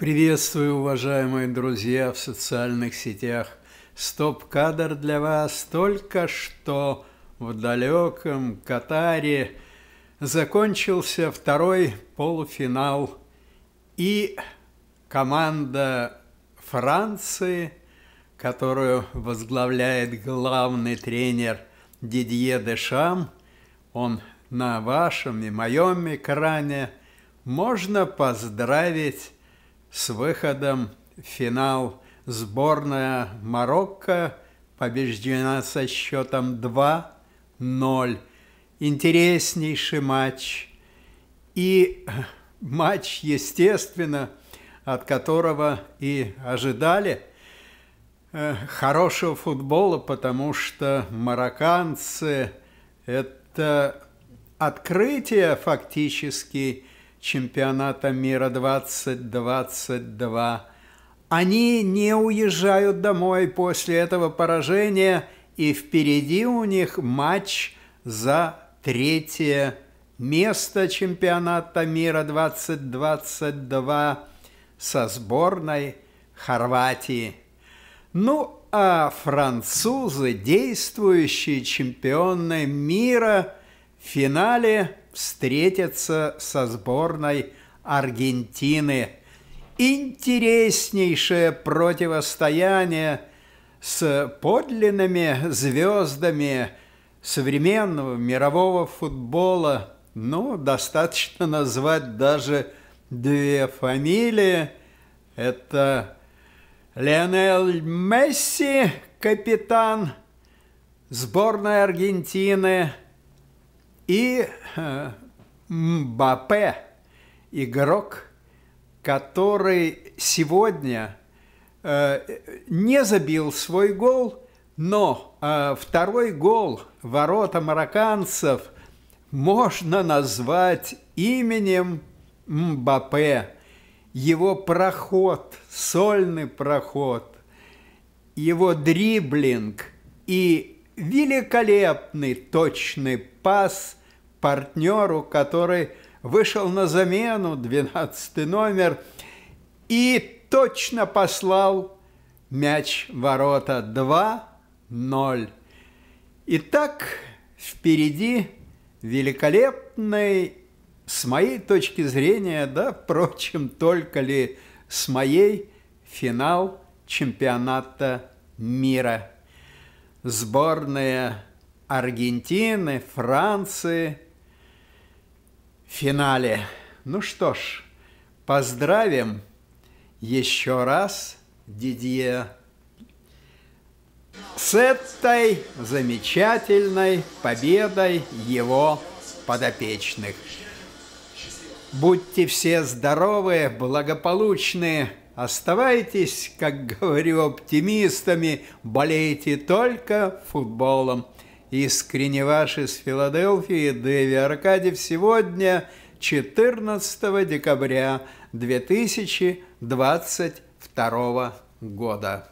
Приветствую, уважаемые друзья, в социальных сетях. Стоп-кадр для вас только что в далеком Катаре закончился второй полуфинал, и команда Франции, которую возглавляет главный тренер Дидье Дешам, он на вашем и моем экране, можно поздравить с выходом в финал сборная Марокко побеждена со счетом 2-0. Интереснейший матч. И матч, естественно, от которого и ожидали э, хорошего футбола, потому что марокканцы – это открытие фактически – чемпионата мира 2022. Они не уезжают домой после этого поражения, и впереди у них матч за третье место чемпионата мира 2022 со сборной Хорватии. Ну, а французы, действующие чемпионы мира, в финале – встретиться со сборной Аргентины. Интереснейшее противостояние с подлинными звездами современного мирового футбола. Ну, достаточно назвать даже две фамилии. Это Леонель Месси, капитан сборной Аргентины, и э, игрок, который сегодня э, не забил свой гол, но э, второй гол ворота марокканцев можно назвать именем Мбаппе. Его проход, сольный проход, его дриблинг и великолепный точный пас – партнеру, который вышел на замену, 12 номер, и точно послал мяч ворота 2-0. Итак, впереди великолепный, с моей точки зрения, да, впрочем, только ли с моей, финал чемпионата мира. Сборная Аргентины, Франции – финале. Ну что ж, поздравим еще раз Дидье с этой замечательной победой его подопечных. Будьте все здоровы, благополучны, оставайтесь, как говорю, оптимистами, болейте только футболом. Искренне ваш из Филадельфии Дэви Аркадьев сегодня, 14 декабря 2022 года.